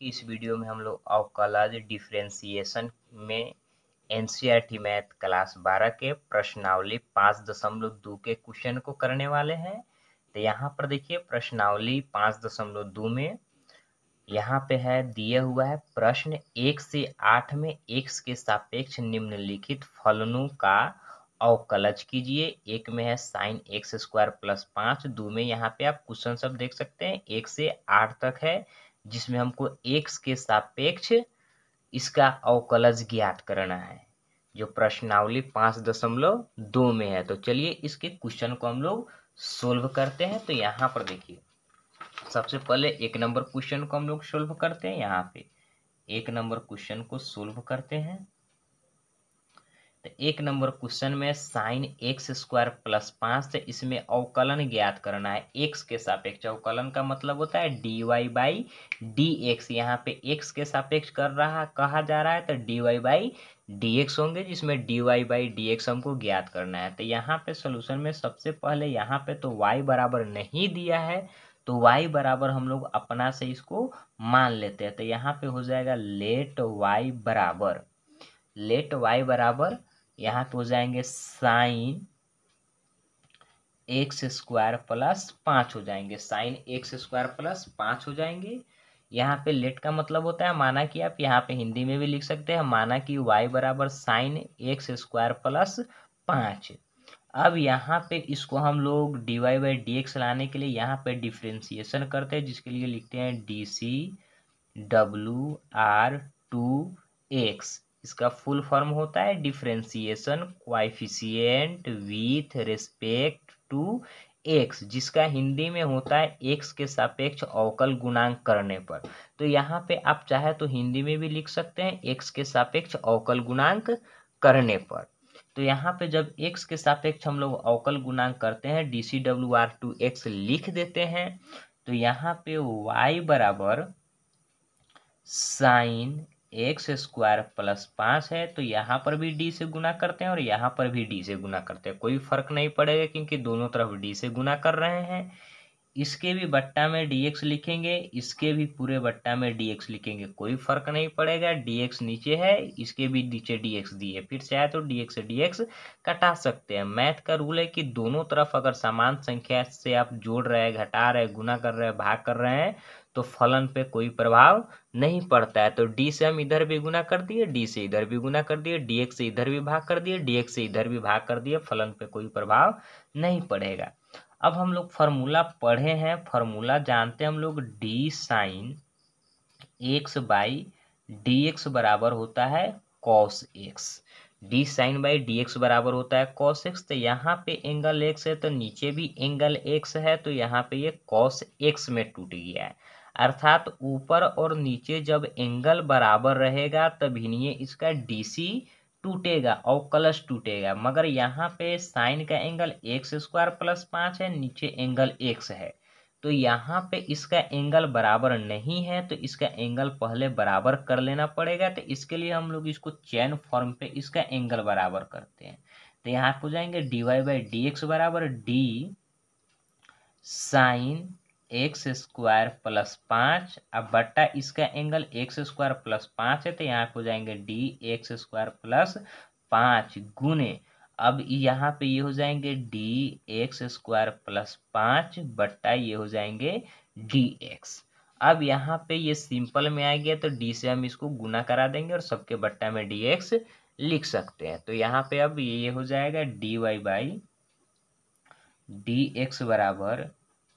कि इस वीडियो में हम लोग अवकलज डिफ्रेंसिएशन में एन मैथ क्लास बारह के प्रश्नावली पाँच दशमलव दो के क्वेश्चन को करने वाले हैं तो यहाँ पर देखिए प्रश्नावली पाँच दशमलव दो में यहाँ पे है दिया हुआ है प्रश्न एक से आठ में एक के सापेक्ष निम्नलिखित फलनों का अवकलज कीजिए एक में है साइन एक्स स्क्वायर प्लस पाँच दो में यहाँ पे आप क्वेश्चन सब देख सकते हैं एक से आठ तक है जिसमें हमको एक्स के सापेक्ष इसका अवकलज ज्ञात करना है जो प्रश्नावली पाँच दशमलव दो में है तो चलिए इसके क्वेश्चन को हम लोग सोल्व करते हैं तो यहाँ पर देखिए सबसे पहले एक नंबर क्वेश्चन को हम लोग सोल्व करते हैं यहाँ पे एक नंबर क्वेश्चन को सोल्व करते हैं तो एक नंबर क्वेश्चन में साइन एक्स स्क्वायर प्लस पाँच तो इसमें अवकलन ज्ञात करना है एक्स के सापेक्ष अवकलन का मतलब होता है D Y by D X यहाँ पे एक्स के सापेक्ष कर रहा कहा जा रहा है तो d Y by D x होंगे जिसमें d Y by D x हमको ज्ञात करना है तो यहाँ पे सोल्यूशन में सबसे पहले यहाँ पे तो वाई बराबर नहीं दिया है तो y बराबर हम लोग अपना से इसको मान लेते हैं तो यहाँ पे हो जाएगा लेट y बराबर लेट y बराबर यहाँ पे हो जाएंगे साइन एक्स स्क्वायर प्लस पाँच हो जाएंगे साइन एक्स स्क्वायर प्लस पाँच हो जाएंगे यहाँ पे लेट का मतलब होता है माना कि आप यहाँ पे हिंदी में भी लिख सकते हैं माना कि वाई बराबर साइन एक्स स्क्वायर प्लस पाँच अब यहाँ पे इसको हम लोग d Y by D x लाने के लिए यहाँ पे डिफ्रेंसिएशन करते हैं जिसके लिए लिखते हैं डी सी डब्लू आर टू एक्स इसका फुल फॉर्म होता है differentiation coefficient with respect to x जिसका हिंदी में होता है एक्स के सापेक्ष अवकल गुणांक करने पर तो यहाँ पे आप चाहे तो हिंदी में भी लिख सकते हैं एक्स के सापेक्ष अवकल गुणांक करने पर तो यहाँ पे जब एक्स के सापेक्ष हम लोग अवकल गुणांक करते हैं डी सी डब्ल्यू आर टू एक्स लिख देते हैं तो यहाँ पे वाई बराबर साइन एक्स स्क्वायर प्लस पाँच है तो यहाँ पर भी डी से गुना करते हैं और यहाँ पर भी डी से गुना करते हैं कोई फर्क नहीं पड़ेगा क्योंकि दोनों तरफ डी से गुना कर रहे हैं इसके भी बट्टा में डी एक्स लिखेंगे इसके भी पूरे बट्टा में डी एक्स लिखेंगे कोई फर्क नहीं पड़ेगा डी एक्स नीचे है इसके भी नीचे डी एक्स दी है फिर चाहे तो डी एक्स डी एक्स कटा सकते हैं मैथ का रूल है कि दोनों तरफ अगर समान संख्या से आप जोड़ रहे हैं घटा रहे गुना कर रहे हैं भाग कर रहे हैं तो फलन पे कोई प्रभाव नहीं पड़ता है तो डी से हम इधर भी गुना कर दिए डी से इधर भी गुना कर दिए डी से इधर भी भाग कर दिए डी से इधर भी भाग कर दिए फलन पे कोई प्रभाव नहीं पड़ेगा अब हम लोग फार्मूला पढ़े हैं फार्मूला जानते हैं हम लोग d sine x by D x बराबर होता है cos x d sine by D x बराबर होता है कॉस एक्स तो यहाँ पे एंगल एक्स है तो नीचे भी एंगल एक्स है तो यहाँ पे ये कॉस एक्स में टूट गया है अर्थात ऊपर और नीचे जब एंगल बराबर रहेगा तभी इसका डीसी टूटेगा और कलश टूटेगा मगर यहाँ पे साइन का एंगल एक्स स्क्वायर प्लस पाँच है नीचे एंगल एक्स है तो यहाँ पे इसका एंगल बराबर नहीं है तो इसका एंगल पहले बराबर कर लेना पड़ेगा तो इसके लिए हम लोग इसको चैन फॉर्म पे इसका एंगल बराबर करते हैं तो यहाँ को जाएंगे d Y by D x बराबर d sine x square plus पाँच अब बट्टा इसका एंगल एक्स स्क्वायर प्लस पाँच है तो यहाँ हो जाएंगे डी एक्स स्क्वायर प्लस पाँच गुने अब यहाँ पे ये हो जाएंगे डी एक्स स्क्वायर प्लस पाँच बट्टा ये हो जाएंगे डी एक्स अब यहाँ पे ये सिंपल में आ गया तो डी से हम इसको गुना करा देंगे और सबके बट्टा में डी एक्स लिख सकते हैं तो यहाँ पे अब ये हो जाएगा d Y by D x बराबर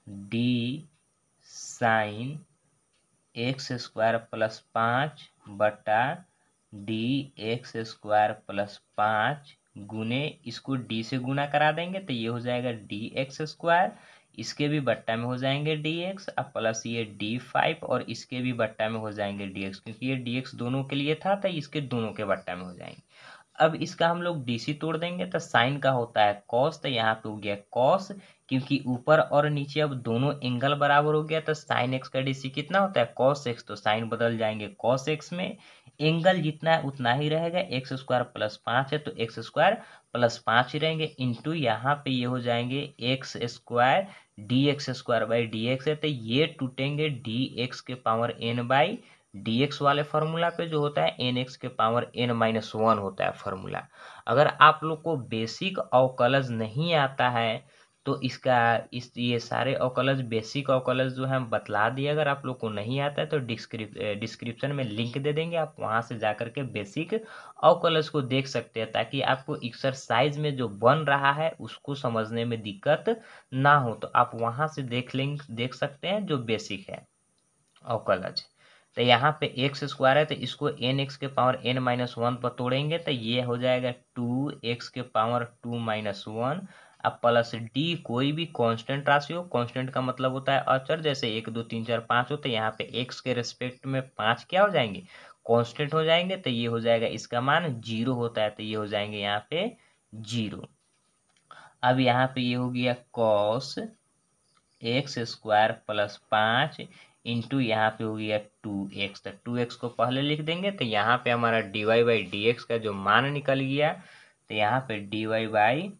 d sine x square plus पाँच बटा डी एक्स स्क्वायर प्लस पाँच गुने इसको डी से गुना करा देंगे तो ये हो जाएगा डी एक्स स्क्वायर इसके भी बट्टा में हो जाएंगे डी एक्स और प्लस ये डी फाइव और इसके भी बट्टा में हो जाएंगे डी एक्स क्योंकि ये डी एक्स दोनों के लिए था तो इसके दोनों के बट्टा में हो जाएंगे अब इसका हम लोग डी सी तोड़ देंगे तो साइन का होता है कॉस तो यहाँ पे हो गया कॉस क्योंकि ऊपर और नीचे अब दोनों एंगल बराबर हो गया तो साइन एक्स का डीसी कितना होता है कॉस एक्स तो साइन बदल जाएंगे कॉस एक्स में एंगल जितना है उतना ही रहेगा एक्स स्क्वायर प्लस पाँच है तो एक्स स्क्वायर प्लस पाँच ही रहेंगे इंटू यहाँ पे ये हो जाएंगे x square d x square by D x है तो ये टूटेंगे डी एक्स के power n by D x वाले फार्मूला पे जो होता है एन एक्स के पावर एन माइनस वन होता है फार्मूला अगर आप लोग को बेसिक अवकलज नहीं आता है तो इसका इस ये सारे अवकलज बेसिक अवकलज जो है बतला दिए अगर आप लोग को नहीं आता है तो डिस्क्रिप डिस्क्रिप्शन में लिंक दे देंगे आप वहाँ से जा कर के बेसिक अवकलज को देख सकते हैं ताकि आपको एक्सरसाइज में जो बन रहा है उसको समझने में दिक्कत ना हो तो आप वहाँ से देख लिंक देख सकते हैं जो बेसिक है ऑकलज तो यहाँ पे एक्स स्क्वायर है तो इसको एन एक्स के पावर एन माइनस वन पर तोड़ेंगे तो ये हो जाएगा टू एक्स के पावर टू माइनस वन अब प्लस डी कोई भी कांस्टेंट राशि हो कांस्टेंट का मतलब होता है अचर जैसे एक दो तीन चार पाँच हो तो यहाँ पे एक्स के रिस्पेक्ट में पाँच क्या हो जाएंगे कांस्टेंट हो जाएंगे तो ये हो जाएगा इसका मान जीरो होता है तो ये हो जाएंगे यहाँ पे जीरो अब यहाँ पे ये हो गया कॉस एक्स स्क्वायर प्लस पाँच इंटू यहाँ पे हो गया टू एक्स तो टू एक्स को पहले लिख देंगे तो यहाँ पे हमारा d Y by D x का जो मान निकल गया तो यहाँ पे d Y by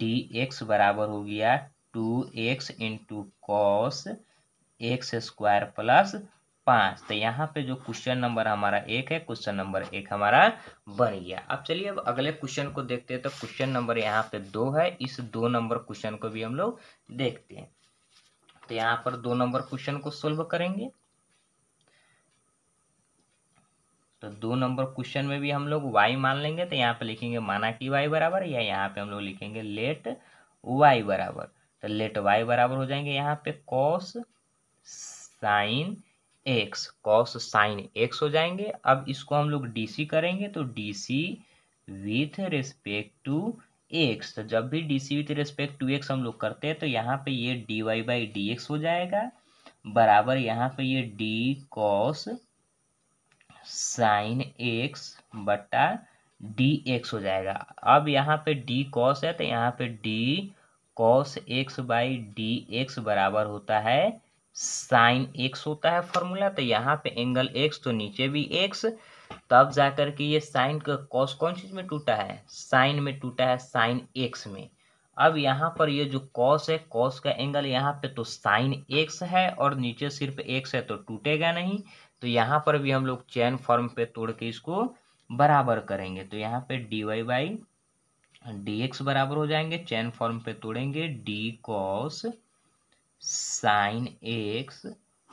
D x बराबर हो गया two x into cos x square plus पाँच तो यहाँ पे जो क्वेश्चन नंबर हमारा एक है क्वेश्चन नंबर एक हमारा बन गया अब चलिए अब अगले क्वेश्चन को देखते हैं तो क्वेश्चन नंबर यहाँ पे दो है इस दो नंबर क्वेश्चन को भी हम लोग देखते हैं तो यहाँ पर दो नंबर क्वेश्चन को सोल्व करेंगे तो दो नंबर क्वेश्चन में भी हम लोग वाई मान लेंगे तो यहाँ पे लिखेंगे माना कि वाई बराबर या यहाँ पे हम लोग लिखेंगे लेट वाई बराबर तो लेट वाई बराबर हो जाएंगे यहाँ पे cos sine x cos sine x हो जाएंगे अब इसको हम लोग डीसी करेंगे तो DC with respect to x तो जब भी d c with respect to x हम लोग करते हैं तो यहाँ पे ये d Y by D x हो जाएगा बराबर यहाँ पे ये डी कॉस साइन एक्स बट्टा डी एक्स हो जाएगा अब यहाँ पे डी कॉस है तो यहाँ पे d cos x by D x बराबर होता है साइन एक्स होता है फॉर्मूला तो यहाँ पे एंगल एक्स तो नीचे भी एक्स तब जाकर के ये साइन का कॉस कौन चीज़ में टूटा है साइन में टूटा है साइन एक्स में अब यहाँ पर ये जो कॉस है कॉस का एंगल यहाँ पे तो साइन एक्स है और नीचे सिर्फ एक्स है तो टूटेगा नहीं तो यहाँ पर भी हम लोग चैन फॉर्म पे तोड़ के इसको बराबर करेंगे तो यहाँ पे d Y by D x बराबर हो जाएंगे चैन फॉर्म पे तोड़ेंगे डी कॉस साइन एक्स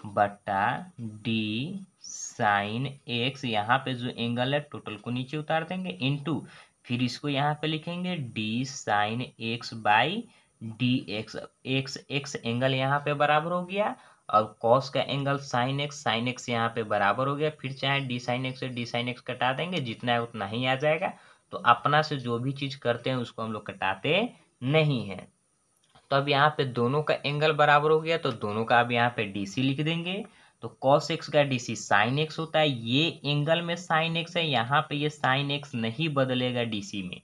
बट्टा डी साइन एक्स यहाँ पे जो एंगल है टोटल को नीचे उतार देंगे इनटू फिर इसको यहाँ पे लिखेंगे d sine x by D x x x angle यहाँ पे बराबर हो गया और कॉस का angle sine x sine x यहाँ पे बराबर हो गया फिर चाहे डी साइन एक्स से डी साइन एक्स कटा देंगे जितना है उतना ही आ जाएगा तो अपना से जो भी चीज़ करते हैं उसको हम लोग कटाते नहीं हैं तो अब यहाँ पे दोनों का एंगल बराबर हो गया तो दोनों का अब यहाँ पे डी सी लिख देंगे तो कॉस एक्स का डी सी साइन एक्स होता है ये एंगल में साइन एक्स है यहाँ पे ये साइन एक्स नहीं बदलेगा डी सी में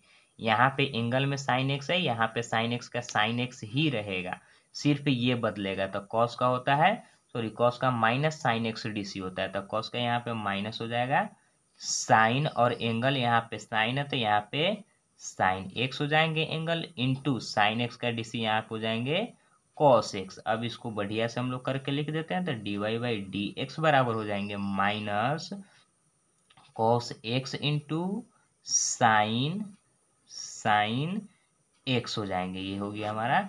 यहाँ पे एंगल में साइन एक्स है यहाँ पे साइन एक्स का साइन एक्स ही रहेगा सिर्फ ये बदलेगा तो कॉस का होता है सॉरी कॉस का minus sine x d c होता है तो कॉस का यहाँ पे माइनस हो जाएगा साइन और एंगल यहाँ पे साइन है तो यहाँ पे साइन एक्स हो जाएंगे एंगल इंटू साइन एक्स का डी सी यहाँ पे हो जाएंगे कॉस एक्स अब इसको बढ़िया से हम लोग करके लिख देते हैं तो d Y by D x बराबर हो जाएंगे minus cos x into sine sine x हो जाएंगे ये हो गया हमारा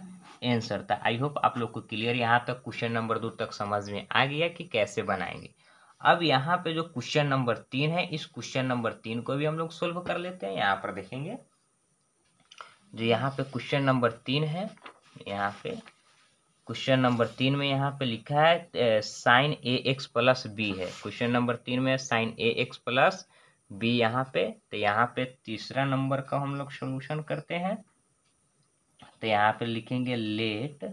आंसर था आई होप आप लोग को क्लियर यहाँ तक क्वेश्चन नंबर दो तक समझ में आ गया कि कैसे बनाएंगे अब यहाँ पे जो क्वेश्चन नंबर तीन है इस क्वेश्चन नंबर तीन को भी हम लोग सोल्व कर लेते हैं यहाँ पर देखेंगे जो यहाँ पे क्वेश्चन नंबर तीन है यहाँ पे क्वेश्चन नंबर तीन में यहाँ पे लिखा है sine a x plus b है क्वेश्चन नंबर तीन में sine a x plus b यहाँ पे तो यहाँ पे तीसरा नंबर का हम लोग सोल्यूशन करते हैं तो यहाँ पे लिखेंगे लेट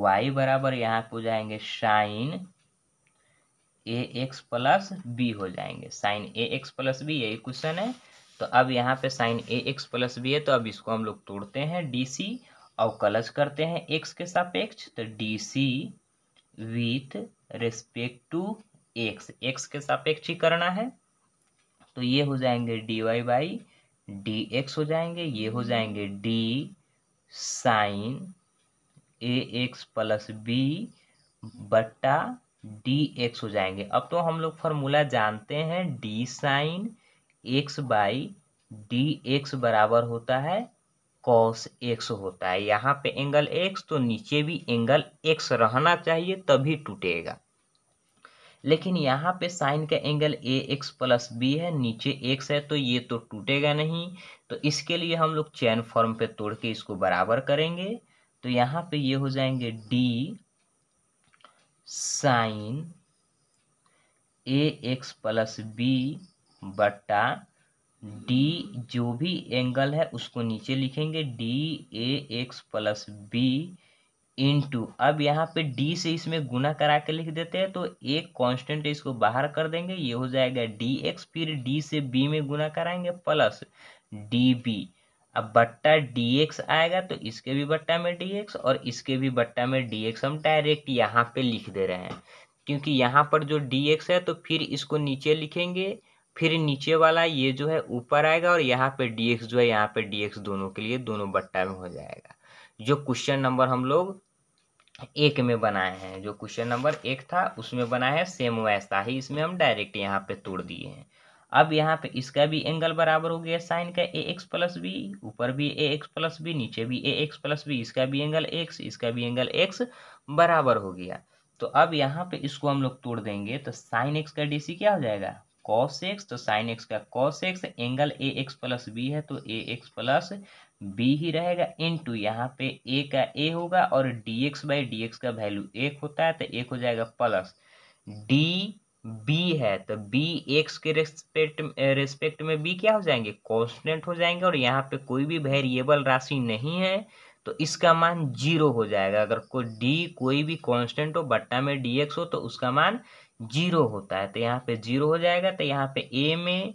वाई बराबर यहाँ पे हो जाएंगे sine a x plus b हो जाएंगे sine a x plus b यही क्वेश्चन है तो अब यहाँ पे sine a x plus b है तो अब इसको हम लोग तोड़ते हैं डी सी और कलच करते हैं एक्स के सापेक्ष तो d c with respect to x x के सापेक्ष ही करना है तो ये हो जाएंगे d Y by D x हो जाएंगे ये हो जाएंगे d sine a x plus b बट्टा डी एक्स हो जाएंगे अब तो हम लोग फॉर्मूला जानते हैं d sine x by D x बराबर होता है कॉस एक्स होता है यहाँ पे एंगल एक्स तो नीचे भी एंगल एक्स रहना चाहिए तभी टूटेगा लेकिन यहाँ पे साइन का angle a x plus b है नीचे एक्स है तो ये तो टूटेगा नहीं तो इसके लिए हम लोग चैन फॉर्म पे तोड़ के इसको बराबर करेंगे तो यहाँ पे ये हो जाएंगे d sine a x plus b बट्टा डी जो भी एंगल है उसको नीचे लिखेंगे d a x plus b into अब यहाँ पे डी से इसमें गुना करा के लिख देते हैं तो एक कांस्टेंट इसको बाहर कर देंगे ये हो जाएगा डी एक्स फिर डी से बी में गुना कराएंगे प्लस डी बी अब बट्टा डी एक्स आएगा तो इसके भी बट्टा में डी एक्स और इसके भी बट्टा में डी एक्स हम डायरेक्ट यहाँ पे लिख दे रहे हैं क्योंकि यहाँ पर जो डी एक्स है तो फिर इसको नीचे लिखेंगे फिर नीचे वाला ये जो है ऊपर आएगा और यहाँ पे डी एक्स जो है यहाँ पे डी एक्स दोनों के लिए दोनों बट्टा में हो जाएगा जो क्वेश्चन नंबर हम लोग एक में बनाए हैं जो क्वेश्चन नंबर एक था उसमें बनाया है सेम वैसा ही इसमें हम डायरेक्ट यहाँ पे तोड़ दिए हैं अब यहाँ पे इसका भी एंगल बराबर हो गया साइन का ए एक्स प्लस बी ऊपर भी ए एक्स प्लस बी नीचे भी ए एक्स प्लस बी इसका भी एंगल एक्स इसका भी एंगल एक्स बराबर हो गया तो अब यहाँ पे इसको हम लोग तोड़ देंगे तो साइन एक्स का डी क्या हो जाएगा कॉस एक्स तो साइन एक्स का cos x angle a x plus b है तो ए एक्स प्लस बी ही रहेगा इन टू यहाँ पे ए का ए होगा और d x by D x का वैल्यू एक होता है तो एक हो जाएगा प्लस डी बी है तो बी एक्स के रेस्पेक्ट रेस्पेक्ट में बी क्या हो जाएंगे कॉन्स्टेंट हो जाएंगे और यहाँ पे कोई भी वेरिएबल राशि नहीं है तो इसका मान जीरो हो जाएगा अगर कोई डी कोई भी कॉन्स्टेंट हो बट्टा में डी एक्स हो तो उसका मान जीरो होता है तो यहाँ पे जीरो हो जाएगा तो यहाँ पे ए में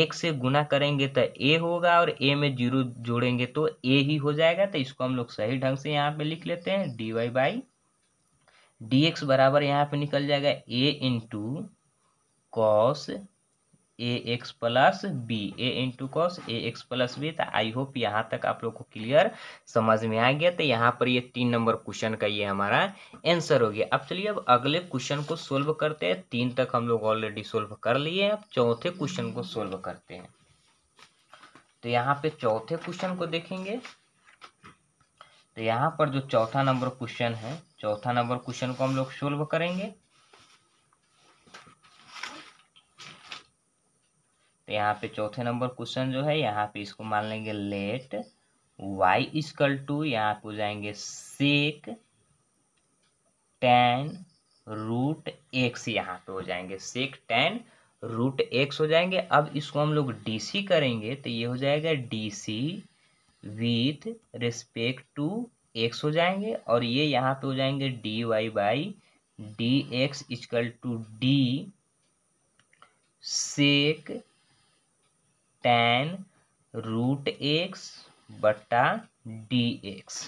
एक से गुना करेंगे तो ए होगा और ए में जीरो जोड़ेंगे तो ए ही हो जाएगा तो इसको हम लोग सही ढंग से यहाँ पे लिख लेते हैं d Y by D x बराबर यहाँ पे निकल जाएगा a into cos a x plus b a into cos a x plus b तो आई होप यहाँ तक आप लोग को क्लियर समझ में आ गया तो यहाँ पर ये तीन नंबर क्वेश्चन का ये हमारा आंसर हो गया अब चलिए अब अगले क्वेश्चन को सोल्व करते हैं तीन तक हम लोग ऑलरेडी सोल्व कर लिए अब चौथे क्वेश्चन को सोल्व करते हैं तो यहाँ पे चौथे क्वेश्चन को देखेंगे तो यहाँ पर जो चौथा नंबर क्वेश्चन है चौथा नंबर क्वेश्चन को हम लोग सोल्व करेंगे तो यहाँ पे चौथे नंबर क्वेश्चन जो है यहाँ पे इसको मान लेंगे लेट वाई इजकल टू यहाँ पे जाएंगे सेक टेन रूट एक्स यहाँ पे हो जाएंगे सेक टेन रूट एक्स हो जाएंगे अब इसको हम लोग डीसी करेंगे तो ये हो जाएगा DC with respect to x हो जाएंगे और ये यहाँ पे हो जाएंगे d Y by D x equal to d sec tan root x बटा डी एक्स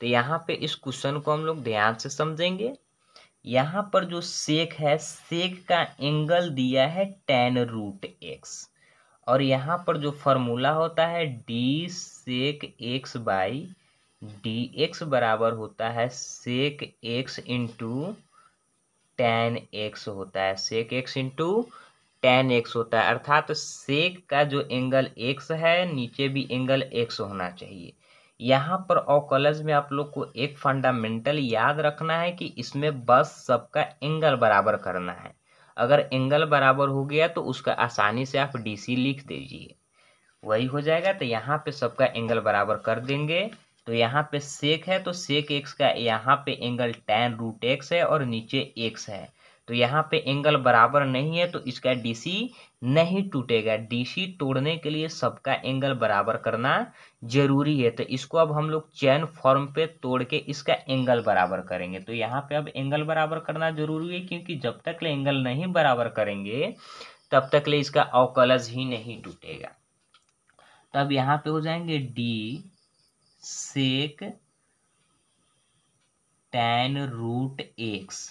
तो यहाँ पे इस क्वेश्चन को हम लोग ध्यान से समझेंगे यहाँ पर जो सेक है सेक का एंगल दिया है टेन रूट एक्स और यहाँ पर जो फॉर्मूला होता है d sec x by D x बराबर होता है sec x into tan x होता है sec x into tan x होता है अर्थात तो सेक का जो एंगल एक्स है नीचे भी एंगल एक्स होना चाहिए यहाँ पर ओकलज में आप लोग को एक फंडामेंटल याद रखना है कि इसमें बस सबका एंगल बराबर करना है अगर एंगल बराबर हो गया तो उसका आसानी से आप डीसी लिख दीजिए वही हो जाएगा तो यहाँ पे सबका एंगल बराबर कर देंगे तो यहाँ पे सेक है तो सेक एक्स का यहाँ पे एंगल टेन रूट एक्स है और नीचे एक्स है तो यहाँ पे एंगल बराबर नहीं है तो इसका डीसी नहीं टूटेगा डीसी तोड़ने के लिए सबका एंगल बराबर करना जरूरी है तो इसको अब हम लोग चैन फॉर्म पे तोड़ के इसका एंगल बराबर करेंगे तो यहाँ पे अब एंगल बराबर करना जरूरी है क्योंकि जब तक ले एंगल नहीं बराबर करेंगे तब तक ले इसका अवकलज ही नहीं टूटेगा तो अब यहाँ पे हो जाएंगे d sec tan root x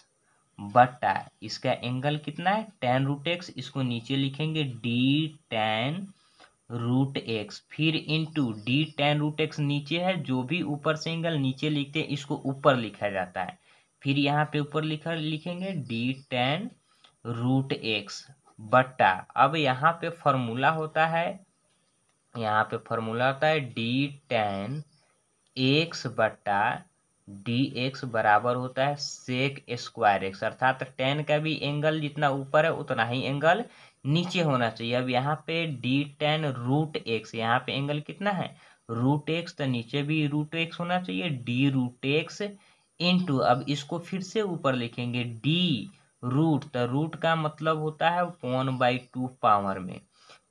बट्टा इसका एंगल कितना है टेन रूट एक्स इसको नीचे लिखेंगे डी टेन रूट एक्स फिर into d tan root x नीचे है जो भी ऊपर से एंगल नीचे लिखते हैं इसको ऊपर लिखा जाता है फिर यहाँ पे ऊपर लिखा लिखेंगे डी टेन रूट एक्स बट्टा अब यहाँ पे फॉर्मूला होता है यहाँ पे फॉर्मूला होता है डी टेन एक्स बट्टा डी एक्स बराबर होता है सेक स्क्वायर एक्स अर्थात टेन का भी एंगल जितना ऊपर है उतना ही एंगल नीचे होना चाहिए अब यहाँ पे डी टेन रूट एक्स यहाँ पे एंगल कितना है रूट एक्स तो नीचे भी रूट एक्स होना चाहिए डी रूट एक्स इंटू अब इसको फिर से ऊपर लिखेंगे डी रूट तो रूट का मतलब होता है वन बाई टू पावर में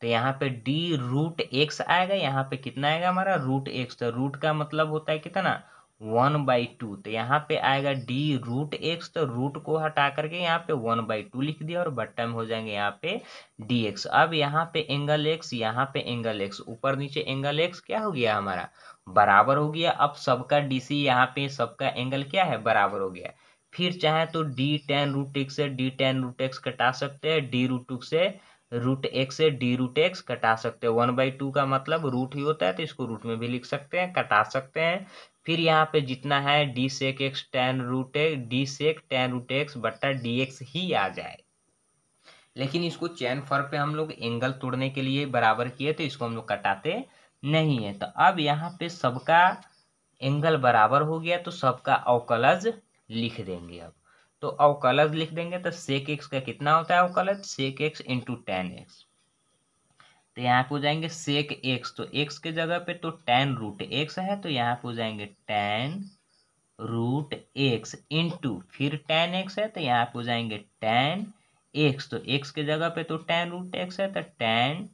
तो यहाँ पे डी रूट एक्स आएगा यहाँ पे कितना आएगा हमारा रूट एक्स तो रूट का मतलब होता है कितना वन बाई टू तो यहाँ पे आएगा डी रूट एक्स तो रूट को हटा करके यहाँ पे वन बाई टू लिख दिया और में हो जाएंगे यहाँ पे डी एक्स अब यहाँ पे एंगल एक्स यहाँ पे एंगल एक्स ऊपर नीचे एंगल एक्स क्या हो गया हमारा बराबर हो गया अब सबका डी सी यहाँ पे सबका एंगल क्या है बराबर हो गया फिर चाहे तो डी टेन रूट एक्स से डी टेन रूट एक्स कटा सकते हैं डी रूट टू से रूट एक्स से डी रूट एक्स कटा सकते हो वन बाई टू का मतलब रूट ही होता है तो इसको रूट में भी लिख सकते हैं कटा सकते हैं फिर यहाँ पे जितना है d sec x tan root x d sec tan root x बट्टा डी एक्स ही आ जाए लेकिन इसको चैन फर पे हम लोग एंगल तोड़ने के लिए बराबर किए तो इसको हम लोग कटाते नहीं है तो अब यहाँ पे सबका एंगल बराबर हो गया तो सबका अवकलज लिख देंगे अब तो अवकलज लिख देंगे तो सेक एक्स का कितना होता है अवकलज sec x into tan x तो यहाँ पे हो जाएंगे सेक एक्स तो एक्स के जगह पे तो टेन रूट एक्स है तो यहाँ पे हो जाएंगे टेन रूट एक्स इंटू फिर टेन एक्स है तो यहाँ पे हो जाएंगे टेन एक्स तो एक्स के जगह पे तो टेन रूट एक्स है तो tan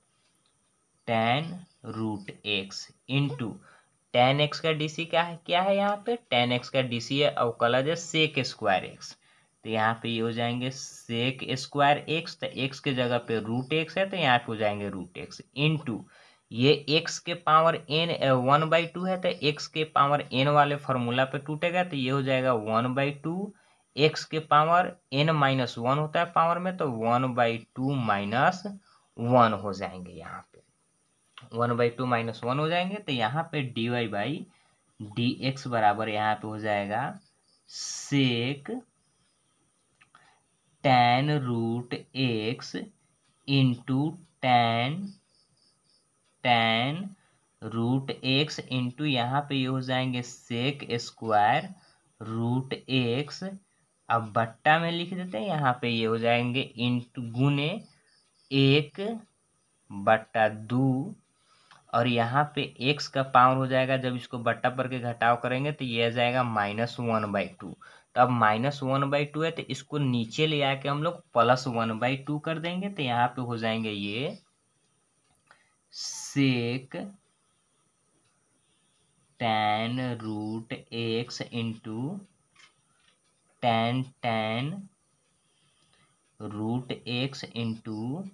tan root x into tan x का डीसी क्या है क्या है यहाँ पे टेन एक्स का डीसी है अवकलज है सेक स्क्वायर एक्स तो यहाँ पे ये हो जाएंगे सेक स्क्वायर एक्स तो एक्स के जगह पे रूट एक्स है तो यहाँ पे हो जाएंगे रूट एक्स इन टू ये एक्स के power n one by two है तो एक्स के पावर एन वाले फार्मूला पे टूटेगा तो ये हो जाएगा वन बाई टू एक्स के पावर एन माइनस वन होता है पावर में तो one by two minus one हो जाएंगे यहाँ पे one by two minus one हो जाएंगे तो यहाँ पे d Y by D x बराबर यहाँ पे हो जाएगा sec tan root x into tan tan root x into यहाँ पे ये हो जाएंगे सेक स्क्वायर रूट एक्स अब बट्टा में लिख देते हैं यहाँ पे ये हो जाएंगे इंटू गुने एक बट्टा दो और यहाँ पे एक्स का पावर हो जाएगा जब इसको बट्टा पर के घटाव करेंगे तो ये आ जाएगा माइनस वन बाई टू तो अब माइनस वन बाई टू है तो इसको नीचे ले आके हम लोग प्लस वन बाई टू कर देंगे तो यहाँ पे हो जाएंगे ये sec tan root x into tan tan root x into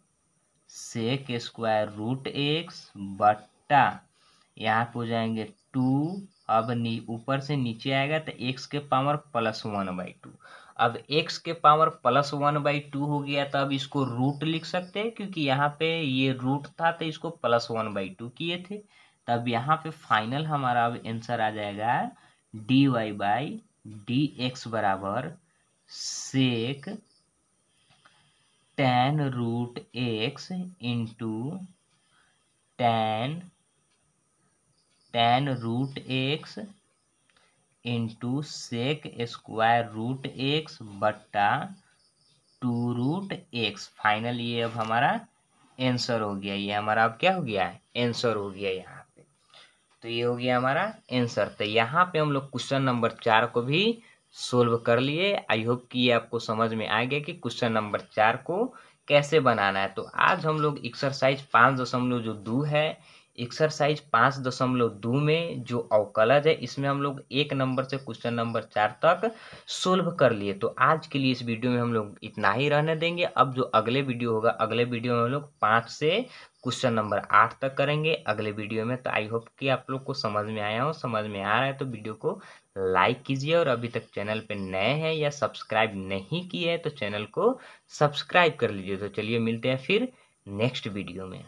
sec square root x बट्टा यहाँ पे हो जाएंगे टू अब नी ऊपर से नीचे आएगा तो एक्स के power plus one by two अब एक्स के power plus one by two हो गया तो अब इसको रूट लिख सकते हैं क्योंकि यहाँ पे ये रूट था तो इसको प्लस वन बाई टू किए थे तब यहाँ पे फाइनल हमारा अब आंसर आ जाएगा d Y by D x बराबर sec tan root x into tan tan root x into sec square root x बट्टा टू रूट एक्स फाइनल ये अब हमारा आंसर हो गया ये हमारा अब क्या हो गया है आंसर हो गया यहाँ पे तो ये हो गया हमारा आंसर तो यहाँ पे हम लोग क्वेश्चन नंबर चार को भी सोल्व कर लिए आई होप कि ये आपको समझ में आ गया कि क्वेश्चन नंबर चार को कैसे बनाना है तो आज हम लोग एक्सरसाइज पाँच दशमलव जो दो है एक्सरसाइज पाँच दशमलव दो में जो अवकलज है इसमें हम लोग एक नंबर से क्वेश्चन नंबर चार तक सोल्व कर लिए तो आज के लिए इस वीडियो में हम लोग इतना ही रहने देंगे अब जो अगले वीडियो होगा अगले वीडियो में हम लोग पाँच से क्वेश्चन नंबर आठ तक करेंगे अगले वीडियो में तो आई होप कि आप लोग को समझ में आया हो समझ में आ रहा है तो वीडियो को लाइक कीजिए और अभी तक चैनल पर नए हैं या सब्सक्राइब नहीं किए हैं तो चैनल को सब्सक्राइब कर लीजिए तो चलिए मिलते हैं फिर नेक्स्ट वीडियो में